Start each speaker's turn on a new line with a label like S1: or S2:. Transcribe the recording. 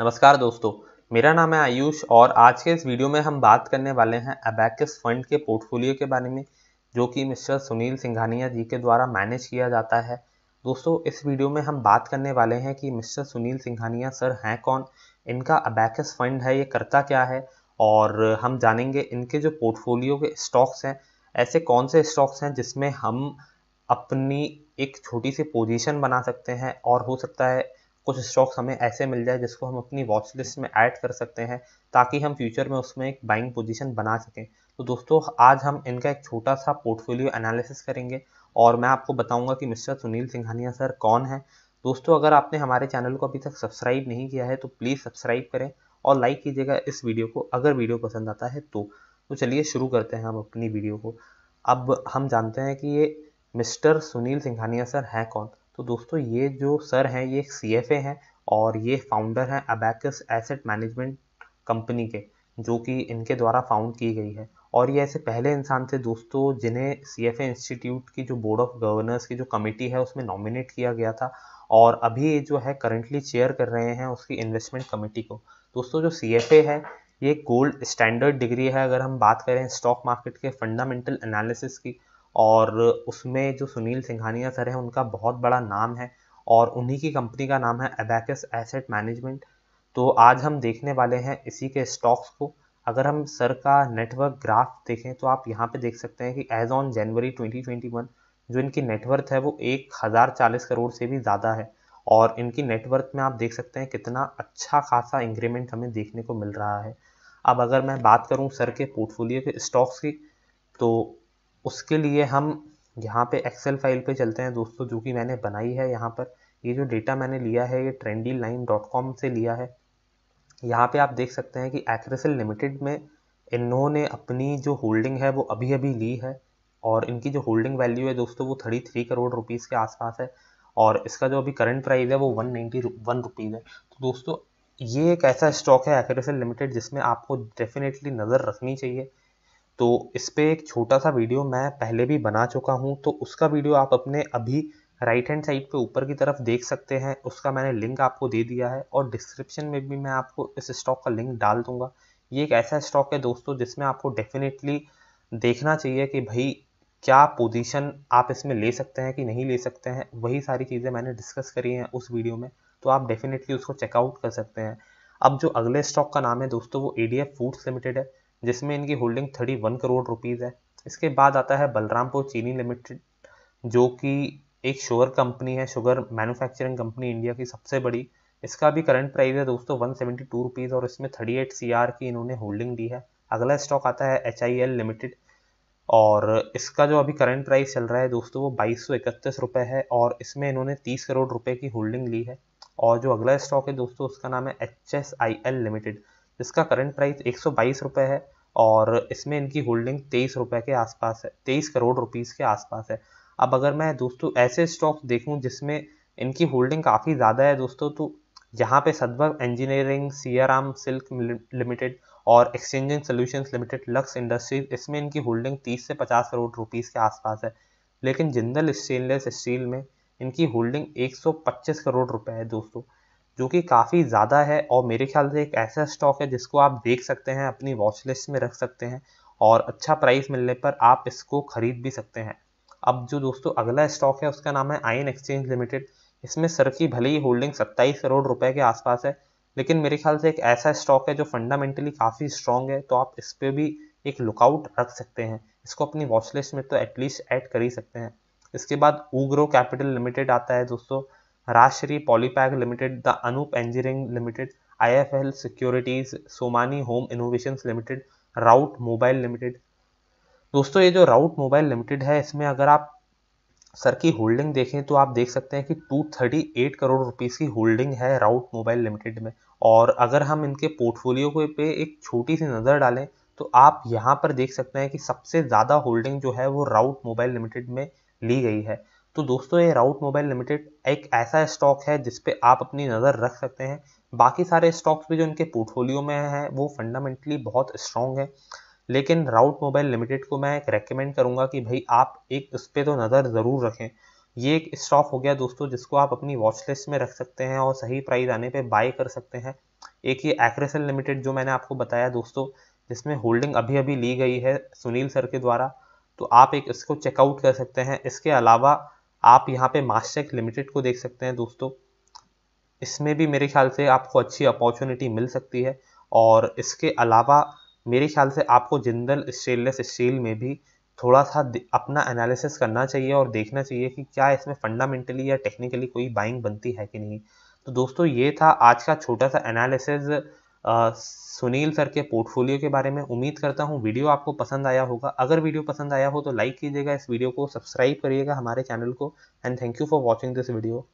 S1: नमस्कार दोस्तों मेरा नाम है आयुष और आज के इस वीडियो में हम बात करने वाले हैं अबैकस फंड के पोर्टफोलियो के बारे में जो कि मिस्टर सुनील सिंघानिया जी के द्वारा मैनेज किया जाता है दोस्तों इस वीडियो में हम बात करने वाले हैं कि मिस्टर सुनील सिंघानिया सर हैं कौन इनका अबैकस फंड है ये करता क्या है और हम जानेंगे इनके जो पोर्टफोलियो के स्टॉक्स हैं ऐसे कौन से स्टॉक्स हैं जिसमें हम अपनी एक छोटी सी पोजीशन बना सकते हैं और हो सकता है कुछ स्टॉक्स हमें ऐसे मिल जाए जिसको हम अपनी वॉच लिस्ट में ऐड कर सकते हैं ताकि हम फ्यूचर में उसमें एक बाइंग पोजीशन बना सकें तो दोस्तों आज हम इनका एक छोटा सा पोर्टफोलियो एनालिसिस करेंगे और मैं आपको बताऊंगा कि मिस्टर सुनील सिंघानिया सर कौन है दोस्तों अगर आपने हमारे चैनल को अभी तक सब्सक्राइब नहीं किया है तो प्लीज़ सब्सक्राइब करें और लाइक कीजिएगा इस वीडियो को अगर वीडियो पसंद आता है तो तो चलिए शुरू करते हैं हम अपनी वीडियो को अब हम जानते हैं कि ये मिस्टर सुनील सिंघानिया सर हैं कौन तो दोस्तों ये जो सर हैं ये सी एफ ए हैं और ये फाउंडर हैं अबैकस एसेट मैनेजमेंट कंपनी के जो कि इनके द्वारा फाउंड की गई है और ये ऐसे पहले इंसान थे दोस्तों जिन्हें सी एफ ए इंस्टीट्यूट की जो बोर्ड ऑफ गवर्नर्स की जो कमेटी है उसमें नॉमिनेट किया गया था और अभी ये जो है करंटली चेयर कर रहे हैं उसकी इन्वेस्टमेंट कमेटी को दोस्तों जो सी एफ ए है ये गोल्ड स्टैंडर्ड डिग्री है अगर हम बात करें स्टॉक मार्केट के फंडामेंटल एनालिसिस की और उसमें जो सुनील सिंघानिया सर है उनका बहुत बड़ा नाम है और उन्हीं की कंपनी का नाम है एबैकस एसेट मैनेजमेंट तो आज हम देखने वाले हैं इसी के स्टॉक्स को अगर हम सर का नेटवर्क ग्राफ देखें तो आप यहाँ पे देख सकते हैं कि एज ऑन जनवरी 2021 जो इनकी नेटवर्थ है वो एक हज़ार चालीस करोड़ से भी ज़्यादा है और इनकी नेटवर्थ में आप देख सकते हैं कितना अच्छा खासा इंक्रीमेंट हमें देखने को मिल रहा है अब अगर मैं बात करूँ सर के पोर्टफोलियो के स्टॉक्स की तो उसके लिए हम यहाँ पे एक्सेल फाइल पे चलते हैं दोस्तों जो कि मैंने बनाई है यहाँ पर ये जो डेटा मैंने लिया है ये ट्रेंडी लाइन डॉट कॉम से लिया है यहाँ पे आप देख सकते हैं कि एक्रेसल लिमिटेड में इन्होंने अपनी जो होल्डिंग है वो अभी अभी ली है और इनकी जो होल्डिंग वैल्यू है दोस्तों वो थर्टी थ्री करोड़ रुपीज़ के आसपास है और इसका जो अभी करंट प्राइस है वो वन नाइन्टी वन रुपीज़ है तो दोस्तों ये एक ऐसा स्टॉक है एक्रेसल लिमिटेड जिसमें आपको डेफिनेटली नज़र रखनी चाहिए तो इस पर एक छोटा सा वीडियो मैं पहले भी बना चुका हूँ तो उसका वीडियो आप अपने अभी राइट हैंड साइड पे ऊपर की तरफ देख सकते हैं उसका मैंने लिंक आपको दे दिया है और डिस्क्रिप्शन में भी मैं आपको इस स्टॉक का लिंक डाल दूंगा ये एक ऐसा स्टॉक है दोस्तों जिसमें आपको डेफिनेटली देखना चाहिए कि भाई क्या पोजीशन आप इसमें ले सकते हैं कि नहीं ले सकते हैं वही सारी चीज़ें मैंने डिस्कस करी हैं उस वीडियो में तो आप डेफिनेटली उसको चेकआउट कर सकते हैं अब जो अगले स्टॉक का नाम है दोस्तों वो ए फूड्स लिमिटेड है जिसमें इनकी holding thirty one crore rupees है इसके बाद आता है बलरामपुर चीनी लिमिटेड जो कि एक शुगर कंपनी है शुगर मैन्युफैक्चरिंग कंपनी इंडिया की सबसे बड़ी इसका भी करंट प्राइस है दोस्तों वन सेवेंटी टू रुपीज़ और इसमें थर्टी एट सी आर की इन्होंने होल्डिंग दी है अगला स्टॉक आता है एच आई एल लिमिटेड और इसका जो अभी करंट प्राइस चल रहा है दोस्तों वो बाईस सौ इकतीस रुपये है और इसमें इन्होंने तीस करोड़ रुपये की होल्डिंग ली है और जो अगला स्टॉक है दोस्तों उसका नाम है H S I L limited इसका करंट प्राइस एक सौ है और इसमें इनकी होल्डिंग तेईस रुपये के आसपास है तेईस करोड़ रुपीज़ के आसपास है अब अगर मैं दोस्तों ऐसे स्टॉक्स देखूं जिसमें इनकी होल्डिंग काफ़ी ज़्यादा है दोस्तों तो यहाँ पे Sadbhav engineering Siyaram silk limited और exchanging solution limited Lux industries इसमें इनकी होल्डिंग तीस से पचास करोड़ रुपीज़ के आसपास है लेकिन जिंदल स्टेनलेस स्टील में इनकी होल्डिंग 125 करोड़ रुपए है दोस्तों जो कि काफ़ी ज़्यादा है और मेरे ख्याल से एक ऐसा स्टॉक है जिसको आप देख सकते हैं अपनी वॉच लिस्ट में रख सकते हैं और अच्छा प्राइस मिलने पर आप इसको ख़रीद भी सकते हैं अब जो दोस्तों अगला स्टॉक है उसका नाम है आयन एक्सचेंज लिमिटेड इसमें सर की भले ही होल्डिंग सत्ताईस करोड़ रुपए के आसपास है लेकिन मेरे ख्याल से एक ऐसा स्टॉक है जो फंडामेंटली काफ़ी स्ट्रॉन्ग है तो आप इस पर भी एक लुकआउट रख सकते हैं इसको अपनी वॉचलिस्ट में तो एटलीस्ट ऐड कर ही सकते हैं इसके बाद ऊग्रो कैपिटल लिमिटेड आता है दोस्तों limited the Anup engineering limited I F L securities Somany home innovation limited Route mobile limited दोस्तों ये जो राउट मोबाइल लिमिटेड है इसमें अगर आप सर की होल्डिंग देखें तो आप देख सकते हैं कि 238 करोड़ रुपीस की होल्डिंग है राउट मोबाइल लिमिटेड में और अगर हम इनके पोर्टफोलियो के पे एक छोटी सी नज़र डालें तो आप यहाँ पर देख सकते हैं कि सबसे ज़्यादा होल्डिंग जो है वो राउट मोबाइल लिमिटेड में ली गई है तो दोस्तों ये राउट मोबाइल लिमिटेड एक ऐसा स्टॉक है जिसपे आप अपनी नज़र रख सकते हैं बाकी सारे स्टॉक्स भी जो इनके पोर्टफोलियो में हैं वो फंडामेंटली बहुत स्ट्रॉन्ग है लेकिन राउट मोबाइल लिमिटेड को मैं एक रेकमेंड करूँगा कि भाई आप एक उस पर तो नज़र ज़रूर रखें ये एक स्टॉक हो गया दोस्तों जिसको आप अपनी वॉच लिस्ट में रख सकते हैं और सही प्राइस आने पर बाय कर सकते हैं एक ये एक्रेसल लिमिटेड जो मैंने आपको बताया दोस्तों जिसमें होल्डिंग अभी अभी ली गई है सुनील सर के द्वारा तो आप एक इसको चेकआउट कर सकते हैं इसके अलावा आप यहाँ पे मास्टेक लिमिटेड को देख सकते हैं दोस्तों इसमें भी मेरे ख्याल से आपको अच्छी अपॉर्चुनिटी मिल सकती है और इसके अलावा मेरे ख्याल से आपको जिंदल स्टेनलेस स्टील में भी थोड़ा सा अपना एनालिसिस करना चाहिए और देखना चाहिए कि क्या इसमें फंडामेंटली या टेक्निकली कोई बाइंग बनती है कि नहीं तो दोस्तों ये था आज का छोटा सा एनालिसिस सुनील सर के पोर्टफोलियो के बारे में उम्मीद करता हूँ वीडियो आपको पसंद आया होगा अगर वीडियो पसंद आया हो तो लाइक कीजिएगा इस वीडियो को सब्सक्राइब करिएगा हमारे चैनल को and thank you for watching this video